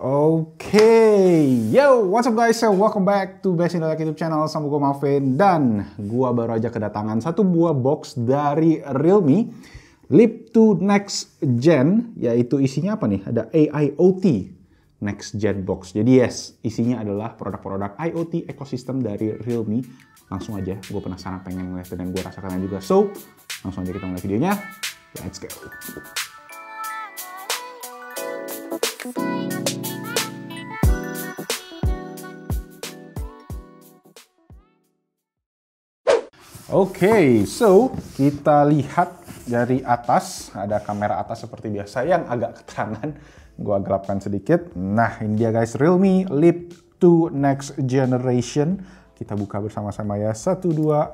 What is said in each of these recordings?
Okay, yo, what's up guys, and welcome back to Best in YouTube channel sama gue Malvin dan gue baru aja kedatangan satu buah box dari Realme Lip 2 Next Gen, yaitu isinya apa nih? Ada AIoT Next Gen Box. Jadi yes, isinya adalah produk-produk IoT ekosistem dari Realme. Langsung aja, gue penasaran pengen ngeliat dan gue rasakan juga. So, langsung aja kita mulai videonya. Let's go. okay, so kita lihat dari atas ada kamera atas seperti biasa yang agak keterangan. Gua gelapkan sedikit. Nah, ini dia guys Realme Lip 2 Next Generation. Kita buka bersama-sama ya. Satu, dua.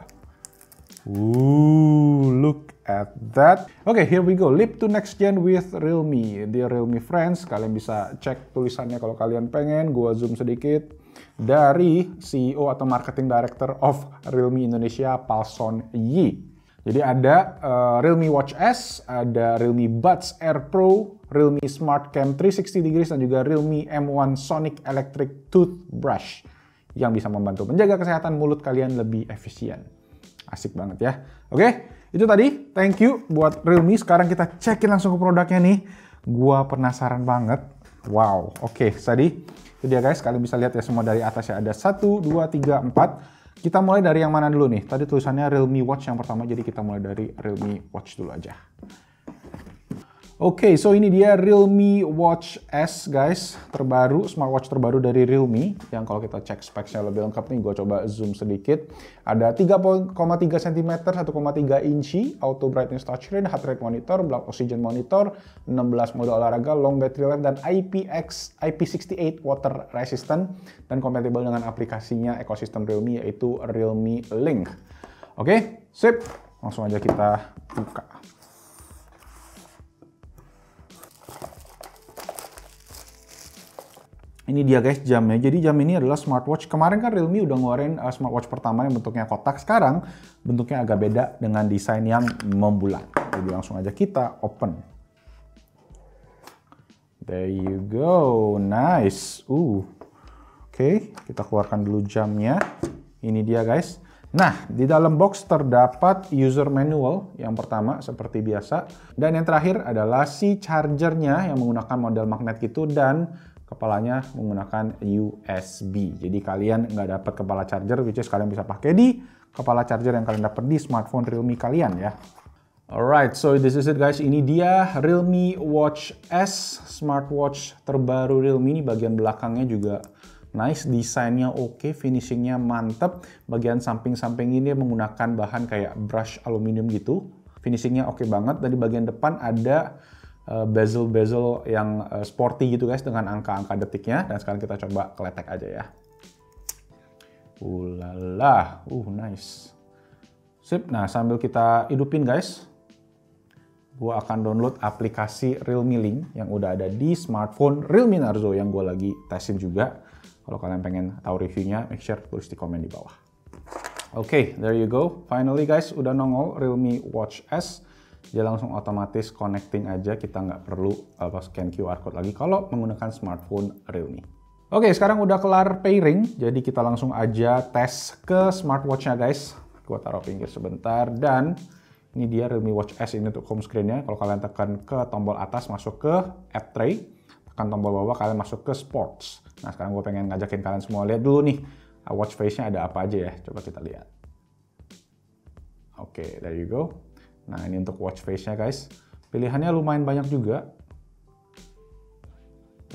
Ooh, look at that. Oke, okay, here we go. Lip to next gen with Realme. Dia Realme friends. Kalian bisa cek tulisannya kalau kalian pengen. Gua zoom sedikit dari CEO atau Marketing Director of Realme Indonesia, Palson Yi. Jadi ada uh, Realme Watch S, ada Realme Buds Air Pro, Realme Smart Cam 360 degrees, dan juga Realme M1 Sonic Electric Toothbrush yang bisa membantu menjaga kesehatan mulut kalian lebih efisien. Asik banget ya. Oke, itu tadi. Thank you buat Realme. Sekarang kita cekin langsung ke produknya nih. Gua penasaran banget. Wow, oke. Okay, tadi itu dia guys kalian bisa lihat ya semua dari atas ya ada 1 2 3 4 kita mulai dari yang mana dulu nih tadi tulisannya Realme Watch yang pertama jadi kita mulai dari Realme Watch dulu aja Oke, okay, so ini dia Realme Watch S guys, terbaru, smartwatch terbaru dari Realme yang kalau kita cek speknya lebih lengkap nih, gue coba zoom sedikit. Ada 3,3 cm, 1,3 inci, auto brightness touchscreen, heart rate monitor, blood oxygen monitor, 16 mode olahraga, long battery life, dan IPX, IP68 water resistant, dan kompatibel dengan aplikasinya ekosistem Realme yaitu Realme Link. Oke, okay, sip, langsung aja kita buka. Ini dia guys jamnya. Jadi jam ini adalah smartwatch. Kemarin kan Realme udah ngeluarin uh, smartwatch pertama yang bentuknya kotak. Sekarang bentuknya agak beda dengan desain yang membulat. Jadi langsung aja kita open. There you go. Nice. Uh. Oke, okay, kita keluarkan dulu jamnya. Ini dia guys. Nah, di dalam box terdapat user manual yang pertama seperti biasa. Dan yang terakhir adalah si chargernya yang menggunakan model magnet gitu dan kepalanya menggunakan USB. Jadi kalian nggak dapat kepala charger, which is kalian bisa pakai di kepala charger yang kalian dapat di smartphone Realme kalian ya. Alright, so this is it guys. Ini dia Realme Watch S, smartwatch terbaru Realme. Ini bagian belakangnya juga nice, desainnya oke, okay, finishingnya mantep. Bagian samping-samping ini menggunakan bahan kayak brush aluminium gitu. Finishingnya oke okay banget. Dan di bagian depan ada Eh, bezel-bezel yang eh, sporty gitu guys dengan angka-angka detiknya dan sekarang kita coba keletek aja ya. Ulala, uh nice. Sip, nah sambil kita hidupin guys, gua akan download aplikasi Realme Link yang udah ada di smartphone Realme Narzo yang gua lagi tesin juga. Kalau kalian pengen tahu reviewnya, make sure tulis di komen di bawah. Oke, okay, there you go. Finally guys, udah nongol Realme Watch S dia langsung otomatis connecting aja, kita nggak perlu apa, scan QR code lagi kalau menggunakan smartphone Realme. Oke, sekarang udah kelar pairing, jadi kita langsung aja tes ke smartwatchnya guys. Gua taruh pinggir sebentar, dan ini dia Realme Watch S ini untuk home screen Kalau kalian tekan ke tombol atas, masuk ke app tray, tekan tombol bawah, kalian masuk ke sports. Nah, sekarang gue pengen ngajakin kalian semua, lihat dulu nih, uh, watch face-nya ada apa aja ya, coba kita lihat. Oke, okay, there you go. Nah, ini untuk watch face-nya guys. Pilihannya lumayan banyak juga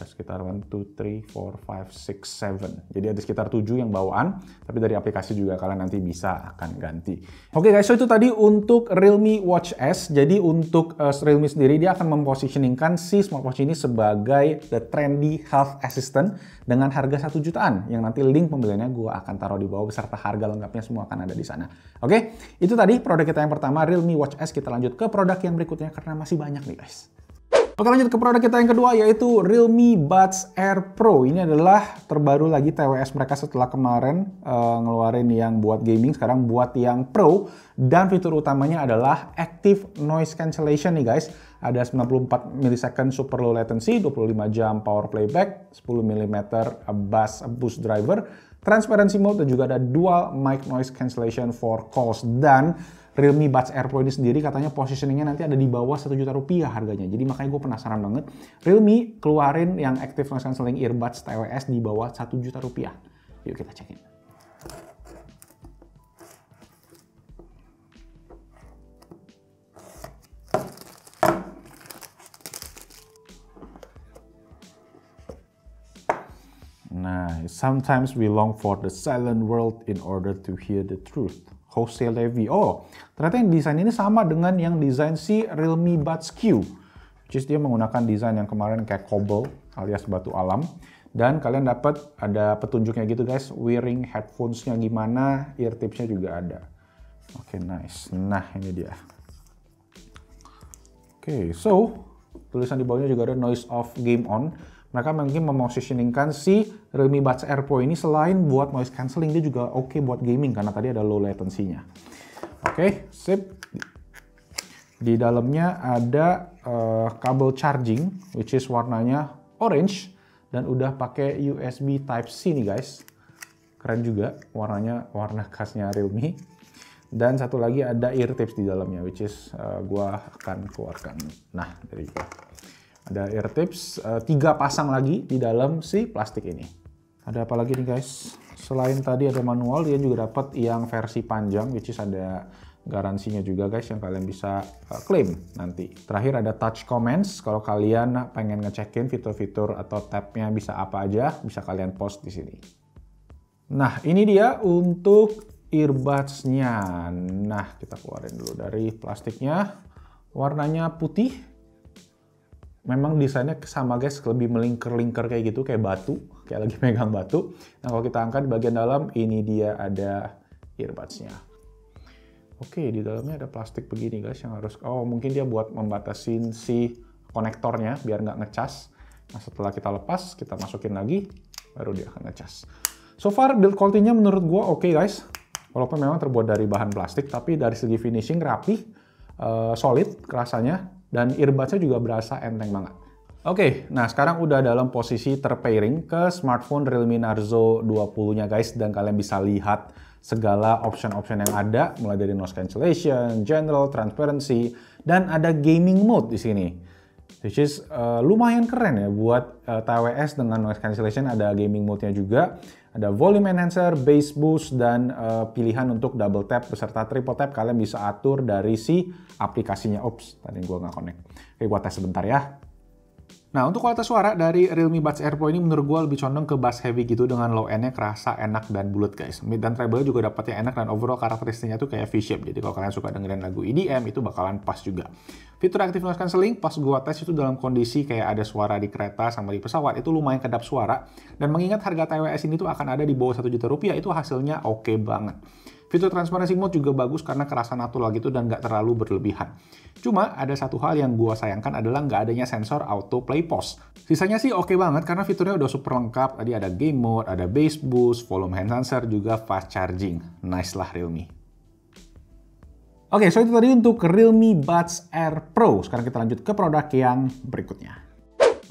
ada sekitar 1, 2, 3, 4, 5, 6, 7. Jadi ada sekitar 7 yang bawaan, tapi dari aplikasi juga kalian nanti bisa akan ganti. Oke okay guys, so itu tadi untuk Realme Watch S. Jadi untuk uh, Realme sendiri dia akan mempositioningkan si smartwatch ini sebagai the trendy health assistant dengan harga 1 jutaan yang nanti link pembeliannya gue akan taruh di bawah beserta harga lengkapnya semua akan ada di sana. Oke, okay? itu tadi produk kita yang pertama Realme Watch S. Kita lanjut ke produk yang berikutnya karena masih banyak nih guys. Oke lanjut ke produk kita yang kedua yaitu Realme Buds Air Pro. Ini adalah terbaru lagi TWS mereka setelah kemarin uh, ngeluarin yang buat gaming, sekarang buat yang Pro. Dan fitur utamanya adalah Active Noise Cancellation nih guys. Ada 94 ms super low latency, 25 jam power playback, 10 mm bass boost driver, transparency mode, dan juga ada dual mic noise cancellation for calls. Dan Realme Buds Air Pro ini sendiri katanya positioningnya nanti ada di bawah 1 juta rupiah harganya. Jadi makanya gue penasaran banget. Realme keluarin yang active noise cancelling earbuds TWS di bawah 1 juta rupiah. Yuk kita cekin. Nah, sometimes we long for the silent world in order to hear the truth. Jose Levy. Oh, ternyata yang desain ini sama dengan yang desain si Realme Buds Q. Which is dia menggunakan desain yang kemarin kayak cobble alias batu alam. Dan kalian dapat ada petunjuknya gitu guys, wearing headphones-nya gimana, ear tips-nya juga ada. Oke, okay, nice. Nah, ini dia. Oke, okay, so tulisan di bawahnya juga ada noise off game on mereka mungkin mempositioningkan si Realme Buds Air Pro ini selain buat noise cancelling, dia juga oke okay buat gaming karena tadi ada low latency-nya. Oke, okay, sip. Di dalamnya ada uh, kabel charging, which is warnanya orange, dan udah pakai USB Type-C nih guys. Keren juga, warnanya warna khasnya Realme. Dan satu lagi ada ear tips di dalamnya, which is uh, gua akan keluarkan. Nah, dari itu. Ada air tips, eh, tiga pasang lagi di dalam si plastik ini. Ada apa lagi nih guys? Selain tadi ada manual, dia juga dapat yang versi panjang, which is ada garansinya juga guys yang kalian bisa klaim eh, nanti. Terakhir ada touch comments. Kalau kalian pengen ngecekin fitur-fitur atau tabnya bisa apa aja, bisa kalian post di sini. Nah ini dia untuk earbuds-nya. Nah kita keluarin dulu dari plastiknya. Warnanya putih memang desainnya sama guys, lebih melingkar-lingkar kayak gitu, kayak batu, kayak lagi megang batu. Nah kalau kita angkat di bagian dalam, ini dia ada earbudsnya. Oke, di dalamnya ada plastik begini guys yang harus, oh mungkin dia buat membatasi si konektornya biar nggak ngecas. Nah setelah kita lepas, kita masukin lagi, baru dia akan ngecas. So far build quality-nya menurut gua oke okay, guys. Walaupun memang terbuat dari bahan plastik, tapi dari segi finishing rapi, eh, solid rasanya dan earbudsnya juga berasa enteng banget. Oke, okay, nah sekarang udah dalam posisi terpairing ke smartphone Realme Narzo 20-nya guys dan kalian bisa lihat segala option-option yang ada mulai dari noise cancellation, general, transparency dan ada gaming mode di sini. Which is uh, lumayan keren ya buat uh, eh, TWS dengan noise cancellation ada gaming mode-nya juga ada volume enhancer, bass boost, dan uh, pilihan untuk double tap beserta triple tap kalian bisa atur dari si aplikasinya. Ops, tadi gua nggak connect. Oke, gue tes sebentar ya. Nah, untuk kualitas suara dari Realme Buds Air Pro ini menurut gue lebih condong ke bass heavy gitu dengan low end-nya kerasa enak dan bulat guys. Mid dan treble juga dapatnya enak dan overall karakteristiknya tuh kayak V-shape. Jadi kalau kalian suka dengerin lagu EDM itu bakalan pas juga. Fitur active noise cancelling pas gua tes itu dalam kondisi kayak ada suara di kereta sama di pesawat itu lumayan kedap suara dan mengingat harga TWS ini tuh akan ada di bawah 1 juta rupiah itu hasilnya oke okay banget. Fitur transparency mode juga bagus karena kerasa natural gitu dan nggak terlalu berlebihan. Cuma ada satu hal yang gua sayangkan adalah nggak adanya sensor auto play pause. Sisanya sih oke okay banget karena fiturnya udah super lengkap. Tadi ada game mode, ada bass boost, volume hand sensor juga fast charging. Nice lah Realme. Oke, okay, so itu tadi untuk Realme Buds Air Pro. Sekarang kita lanjut ke produk yang berikutnya.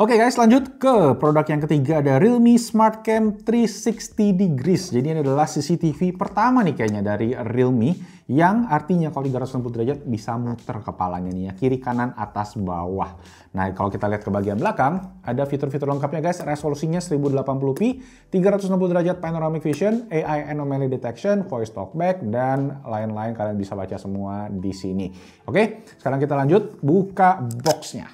Oke okay guys, lanjut ke produk yang ketiga ada Realme Smart Cam 360 Degrees. Jadi ini adalah CCTV pertama nih kayaknya dari Realme yang artinya kalau 360 derajat bisa muter kepalanya nih ya, kiri kanan atas bawah. Nah, kalau kita lihat ke bagian belakang, ada fitur-fitur lengkapnya guys, resolusinya 1080p, 360 derajat panoramic vision, AI anomaly detection, voice talkback dan lain-lain kalian bisa baca semua di sini. Oke, sekarang kita lanjut buka boxnya.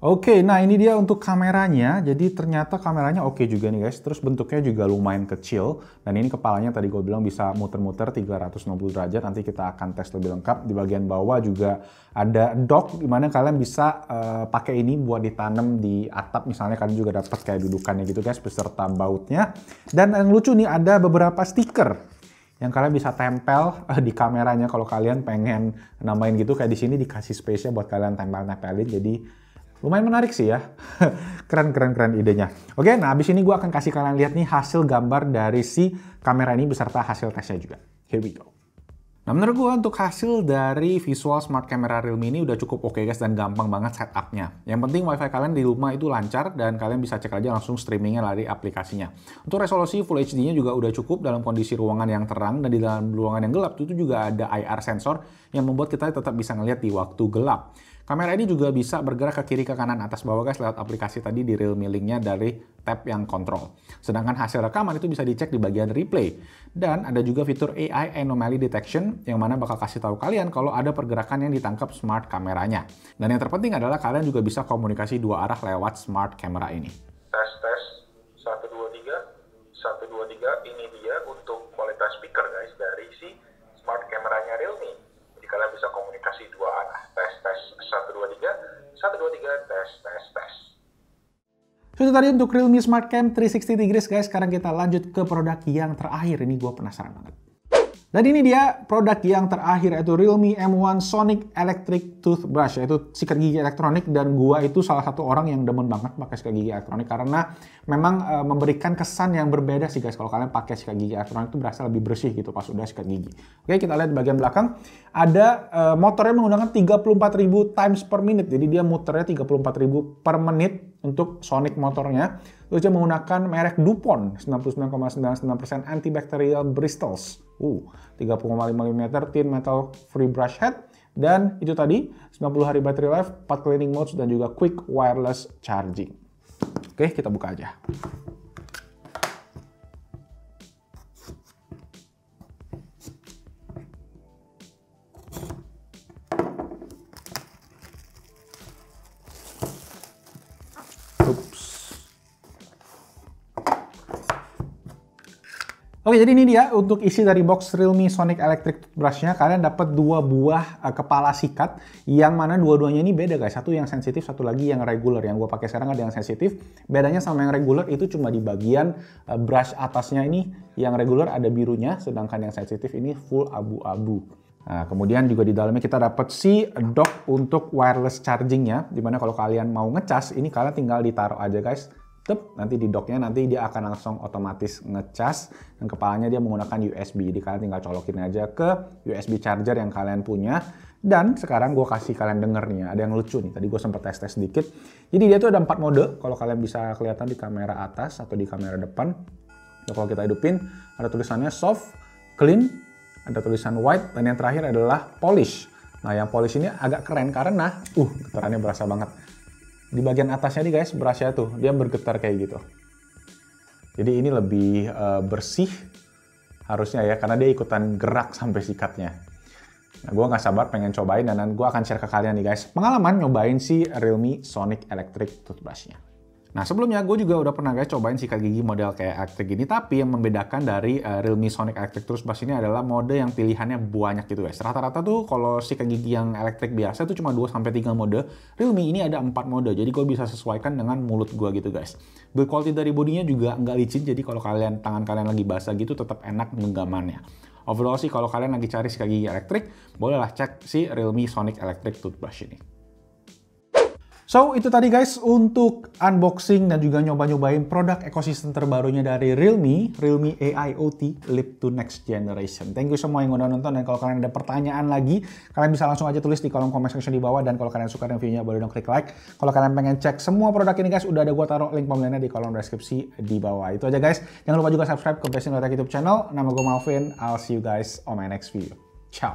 Oke, okay, nah ini dia untuk kameranya. Jadi ternyata kameranya oke okay juga nih guys. Terus bentuknya juga lumayan kecil. Dan ini kepalanya tadi gue bilang bisa muter-muter 360 derajat. Nanti kita akan tes lebih lengkap. Di bagian bawah juga ada dock dimana kalian bisa uh, pakai ini buat ditanam di atap. Misalnya kalian juga dapat kayak dudukannya gitu guys beserta bautnya. Dan yang lucu nih ada beberapa stiker yang kalian bisa tempel eh, di kameranya kalau kalian pengen nambahin gitu kayak di sini dikasih space-nya buat kalian tempel-tempelin jadi Lumayan menarik sih ya. keren, keren, keren idenya. Oke, nah abis ini gue akan kasih kalian lihat nih hasil gambar dari si kamera ini beserta hasil tesnya juga. Here we go. Nah menurut gue untuk hasil dari visual smart camera Realme ini udah cukup oke okay guys dan gampang banget setupnya. Yang penting wifi kalian di rumah itu lancar dan kalian bisa cek aja langsung streamingnya dari aplikasinya. Untuk resolusi Full HD-nya juga udah cukup dalam kondisi ruangan yang terang dan di dalam ruangan yang gelap itu juga ada IR sensor yang membuat kita tetap bisa ngeliat di waktu gelap. Kamera ini juga bisa bergerak ke kiri ke kanan atas bawah guys lewat aplikasi tadi di Realme Link-nya dari tab yang kontrol. Sedangkan hasil rekaman itu bisa dicek di bagian replay. Dan ada juga fitur AI Anomaly Detection yang mana bakal kasih tahu kalian kalau ada pergerakan yang ditangkap smart kameranya. Dan yang terpenting adalah kalian juga bisa komunikasi dua arah lewat smart kamera ini. Tes tes 123 123 ini dia untuk kualitas speaker guys dari si smart kameranya Realme kalian bisa komunikasi dua arah tes tes satu dua tiga satu dua tiga tes tes tes itu tadi untuk Realme Smart Cam 360 degrees guys. Sekarang kita lanjut ke produk yang terakhir. Ini gue penasaran banget. Dan ini dia produk yang terakhir yaitu Realme M1 Sonic Electric Toothbrush yaitu sikat gigi elektronik dan gua itu salah satu orang yang demen banget pakai sikat gigi elektronik karena memang e, memberikan kesan yang berbeda sih guys kalau kalian pakai sikat gigi elektronik itu berasa lebih bersih gitu pas udah sikat gigi. Oke, kita lihat bagian belakang ada e, motornya menggunakan 34.000 times per menit Jadi dia muternya 34.000 per menit untuk Sonic motornya. Terus dia menggunakan merek DuPont 99,99% antibacterial bristles. Uh, 30,5 mm tin metal free brush head dan itu tadi 90 hari battery life, 4 cleaning modes dan juga quick wireless charging. Oke, kita buka aja. Oke, jadi ini dia untuk isi dari box Realme Sonic Electric Toothbrush-nya. Kalian dapat dua buah uh, kepala sikat yang mana dua-duanya ini beda guys. Satu yang sensitif, satu lagi yang reguler. Yang gue pakai sekarang ada yang sensitif. Bedanya sama yang reguler itu cuma di bagian uh, brush atasnya ini. Yang reguler ada birunya, sedangkan yang sensitif ini full abu-abu. Nah, kemudian juga di dalamnya kita dapat si dock untuk wireless charging-nya. Dimana kalau kalian mau ngecas, ini kalian tinggal ditaruh aja guys tep, nanti di docknya nanti dia akan langsung otomatis ngecas dan kepalanya dia menggunakan USB. Jadi kalian tinggal colokin aja ke USB charger yang kalian punya. Dan sekarang gue kasih kalian denger nih ya, ada yang lucu nih. Tadi gue sempet tes-tes sedikit. Jadi dia tuh ada empat mode, kalau kalian bisa kelihatan di kamera atas atau di kamera depan. Ya, kalau kita hidupin, ada tulisannya soft, clean, ada tulisan white, dan yang terakhir adalah polish. Nah yang polish ini agak keren karena, uh, getarannya berasa banget di bagian atasnya nih guys berasnya tuh dia bergetar kayak gitu jadi ini lebih uh, bersih harusnya ya karena dia ikutan gerak sampai sikatnya nah, gue nggak sabar pengen cobain dan gue akan share ke kalian nih guys pengalaman nyobain si Realme Sonic Electric toothbrushnya Nah sebelumnya gue juga udah pernah guys cobain sikat gigi model kayak elektrik gini tapi yang membedakan dari uh, Realme Sonic Electric Toothbrush ini adalah mode yang pilihannya banyak gitu guys. Rata-rata tuh kalau sikat gigi yang elektrik biasa tuh cuma 2 sampai 3 mode. Realme ini ada 4 mode jadi gue bisa sesuaikan dengan mulut gue gitu guys. Build quality dari bodinya juga nggak licin jadi kalau kalian tangan kalian lagi basah gitu tetap enak menggamannya. Overall sih kalau kalian lagi cari sikat gigi elektrik, bolehlah cek si Realme Sonic Electric Toothbrush ini. So, itu tadi guys untuk unboxing dan juga nyoba-nyobain produk ekosistem terbarunya dari Realme, Realme AIoT Leap to Next Generation. Thank you semua yang udah nonton dan kalau kalian ada pertanyaan lagi, kalian bisa langsung aja tulis di kolom comment section di bawah dan kalau kalian suka dengan videonya boleh dong klik like. Kalau kalian pengen cek semua produk ini guys, udah ada gua taruh link pembeliannya di kolom deskripsi di bawah. Itu aja guys. Jangan lupa juga subscribe ke Best Data YouTube channel. Nama gue Malvin. I'll see you guys on my next video. Ciao.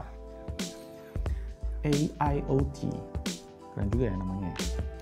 AIoT keren nah, juga ya namanya ya.